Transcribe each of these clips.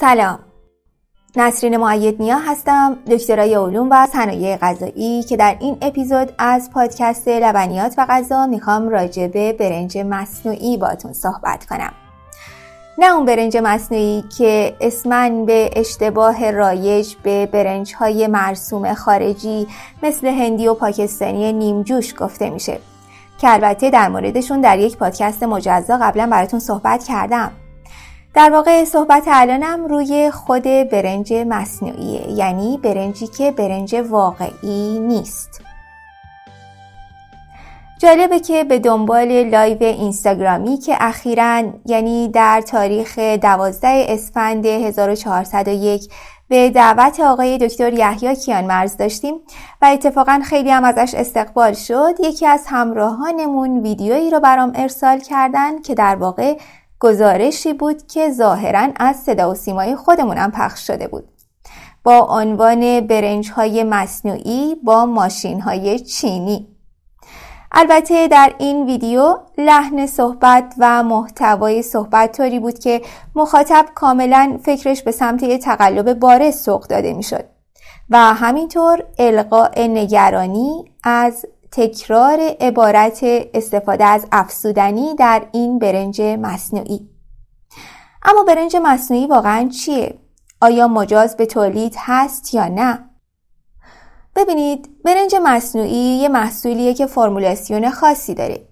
سلام نسرین معید نیا هستم دکترای علوم و صنایع غذایی که در این اپیزود از پادکست لبنیات و غذا میخوام به برنج مصنوعی باتون صحبت کنم نه اون برنج مصنوعی که اسمن به اشتباه رایج به برنج های مرسوم خارجی مثل هندی و پاکستانی نیمجوش گفته میشه که البته در موردشون در یک پادکست مجزا قبلا براتون صحبت کردم در واقع صحبت الانم روی خود برنج مصنوعیه یعنی برنجی که برنج واقعی نیست جالبه که به دنبال لایو اینستاگرامی که اخیرا یعنی در تاریخ 12 اسفند 1401 به دعوت آقای دکتر یحیی کیان مرز داشتیم و اتفاقا خیلی هم ازش استقبال شد یکی از همراهانمون ویدیویی رو برام ارسال کردن که در واقع گزارشی بود که ظاهرا از صدا و سیمای خودمونم پخش شده بود با عنوان برنج های مصنوعی با ماشین های چینی البته در این ویدیو لحن صحبت و محتوای صحبت طوری بود که مخاطب کاملا فکرش به سمت تقلب باره سوق داده میشد و همینطور القاء نگرانی از تکرار عبارت استفاده از افسودنی در این برنج مصنوعی اما برنج مصنوعی واقعا چیه؟ آیا مجاز به تولید هست یا نه؟ ببینید برنج مصنوعی یه محصولیه که فرمولاسیون خاصی داره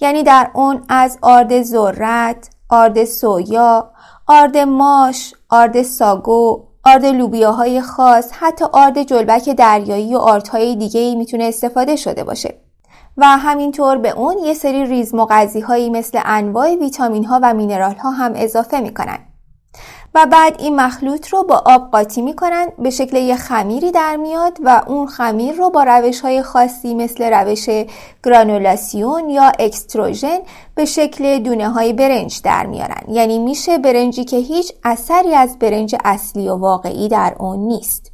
یعنی در اون از آرد ذرت، آرد سویا، آرد ماش، آرد ساگو، آرد لوبیاهای خاص حتی آرد جلبک دریایی و آردهای دیگه ای میتونه استفاده شده باشه و همینطور به اون یه سری ریز مثل انواع ویتامین ها و مینرال ها هم اضافه میکنن و بعد این مخلوط رو با آب قاطی کنند، به شکل یه خمیری در میاد و اون خمیر رو با روش های خاصی مثل روش گرانولاسیون یا اکستروژن به شکل دونه های برنج در میارن یعنی میشه برنجی که هیچ اثری از برنج اصلی و واقعی در اون نیست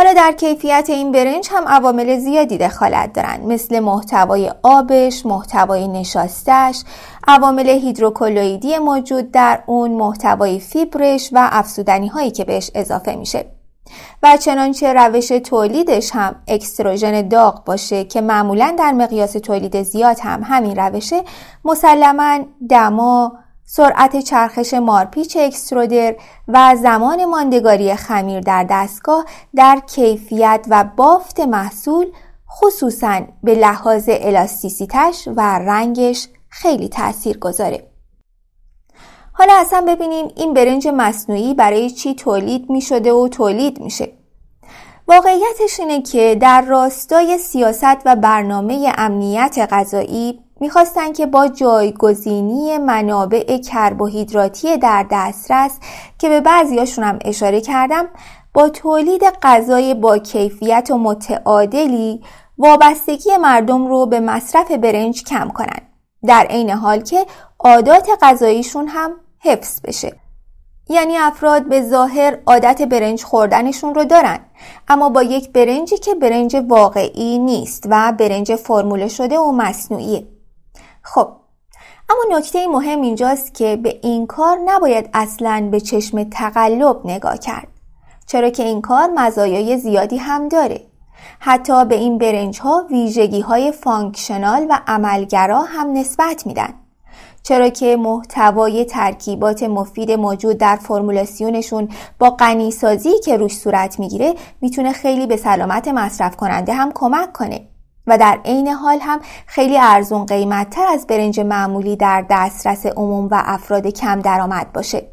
حالا در کیفیت این برنج هم عوامل زیادی دخالت دارند مثل محتوای آبش، محتوای نشاستش، عوامل هیدروکلویدی موجود در اون، محتوای فیبرش و افزودنی هایی که بهش اضافه میشه. و چنانچه روش تولیدش هم اکستروژن داغ باشه که معمولا در مقیاس تولید زیاد هم همین روشه مسلما دما سرعت چرخش مارپیچ اکسترودر و زمان ماندگاری خمیر در دستگاه در کیفیت و بافت محصول خصوصا به لحاظ الاستیسیتش و رنگش خیلی تأثیر گذاره. حالا اصلا ببینیم این برنج مصنوعی برای چی تولید می شده و تولید میشه. واقعیتش اینه که در راستای سیاست و برنامه امنیت غذایی میخواستند که با جایگزینی منابع کربوهیدراتی در دسترس که به بعضیاشون هم اشاره کردم با تولید غذای با کیفیت و متعادلی وابستگی مردم رو به مصرف برنج کم کنند در عین حال که عادات غذاییشون هم حفظ بشه یعنی افراد به ظاهر عادت برنج خوردنشون رو دارن اما با یک برنجی که برنج واقعی نیست و برنج فرموله شده و مصنوعیه خب اما نکته مهم اینجاست که به این کار نباید اصلا به چشم تقلب نگاه کرد چرا که این کار مزایای زیادی هم داره حتی به این برنج ها ویژگی های فانکشنال و عملگرا هم نسبت میدن چرا که محتوای ترکیبات مفید موجود در فرمولاسیونشون با غنیسازی که روش صورت میگیره میتونه خیلی به سلامت مصرف کننده هم کمک کنه و در عین حال هم خیلی ارزون قیمتتر از برنج معمولی در دسترس عموم و افراد کم درآمد باشه.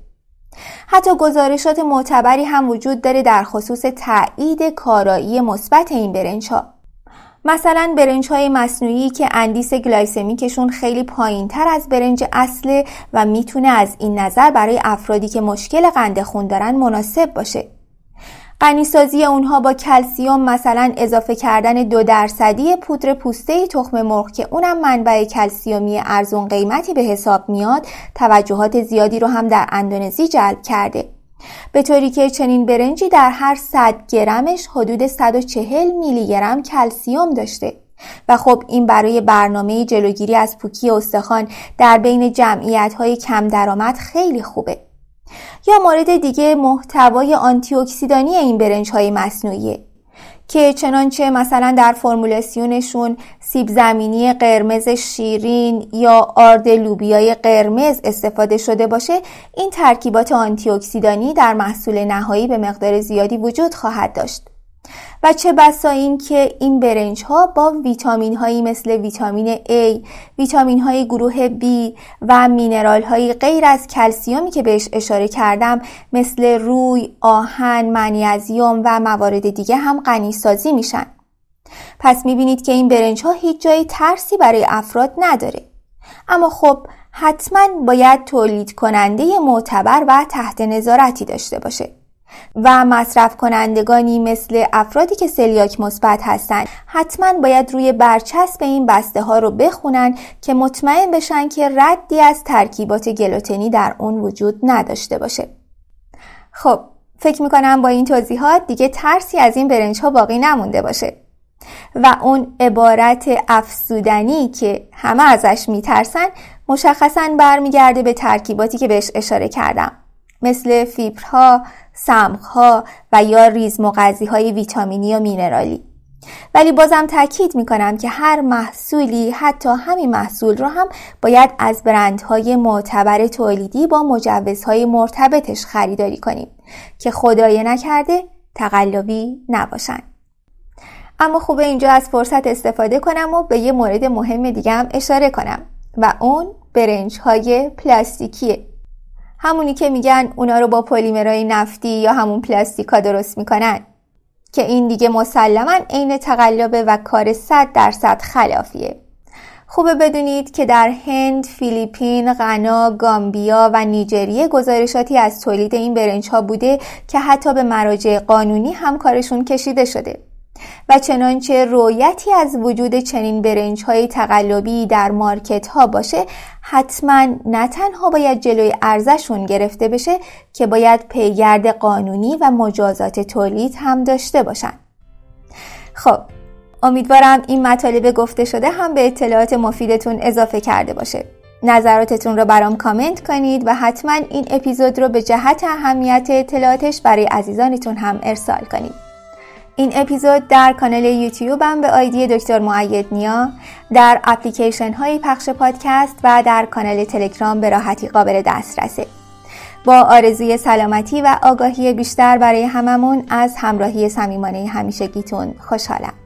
حتی گزارشات معتبری هم وجود داره در خصوص تایید کارایی مثبت این برنج ها. مثلا برنج های مصنوعی که اندیس گلایسمیکشون خیلی پایین تر از برنج اصله و میتونه از این نظر برای افرادی که مشکل قند خون دارن مناسب باشه. غنیسازی اونها با کلسیوم مثلا اضافه کردن دو درصدی پودر پوسته تخم مرغ که اونم منبع کلسیومی ارزون قیمتی به حساب میاد توجهات زیادی رو هم در اندونزی جلب کرده به طوری که چنین برنجی در هر 100 گرمش حدود 140 میلی گرم کلسیوم داشته و خب این برای برنامه جلوگیری از پوکی استخوان در بین جمعیت های کم درآمد خیلی خوبه یا مورد دیگه محتوای آنتی اکسیدانی این برنج های مصنوعیه که چنانچه مثلا در فرمولاسیونشون سیب زمینی قرمز شیرین یا آرد لوبیای قرمز استفاده شده باشه این ترکیبات آنتی اکسیدانی در محصول نهایی به مقدار زیادی وجود خواهد داشت و چه بسا که این برنج ها با ویتامین هایی مثل ویتامین A، ویتامین های گروه B و مینرال هایی غیر از کلسیومی که بهش اشاره کردم مثل روی، آهن، منیزیم و موارد دیگه هم غنی سازی میشن. پس میبینید که این برنج ها هیچ جای ترسی برای افراد نداره. اما خب حتما باید تولید کننده معتبر و تحت نظارتی داشته باشه. و مصرف کنندگانی مثل افرادی که سلیاک مثبت هستند حتما باید روی برچسب این بسته ها رو بخونن که مطمئن بشن که ردی از ترکیبات گلوتنی در اون وجود نداشته باشه خب فکر میکنم با این توضیحات دیگه ترسی از این برنج ها باقی نمونده باشه و اون عبارت افسودنی که همه ازش میترسن مشخصا برمیگرده به ترکیباتی که بهش اشاره کردم مثل فیبرها، سمخها و یا ریز و های ویتامینی و مینرالی. ولی بازم تاکید می کنم که هر محصولی حتی همین محصول رو هم باید از برندهای معتبر تولیدی با مجوزهای مرتبطش خریداری کنیم که خدای نکرده تقلبی نباشن اما خوبه اینجا از فرصت استفاده کنم و به یه مورد مهم دیگه هم اشاره کنم و اون برنج های پلاستیکیه همونی که میگن اونا رو با پلیمرای نفتی یا همون پلاستیکا درست میکنن که این دیگه مسلما عین تقلبه و کار صد درصد خلافیه خوبه بدونید که در هند، فیلیپین، غنا، گامبیا و نیجریه گزارشاتی از تولید این برنج ها بوده که حتی به مراجع قانونی هم کارشون کشیده شده. و چنانچه رویتی از وجود چنین برنج های تقلبی در مارکت ها باشه حتما نه تنها باید جلوی ارزشون گرفته بشه که باید پیگرد قانونی و مجازات تولید هم داشته باشن خب امیدوارم این مطالب گفته شده هم به اطلاعات مفیدتون اضافه کرده باشه نظراتتون رو برام کامنت کنید و حتما این اپیزود رو به جهت اهمیت اطلاعاتش برای عزیزانتون هم ارسال کنید این اپیزود در کانال یوتیوبم به آیدی دکتر معید نیا در اپلیکیشن های پخش پادکست و در کانال تلگرام به راحتی قابل دسترسه با آرزوی سلامتی و آگاهی بیشتر برای هممون از همراهی صمیمانه همیشگیتون خوشحالم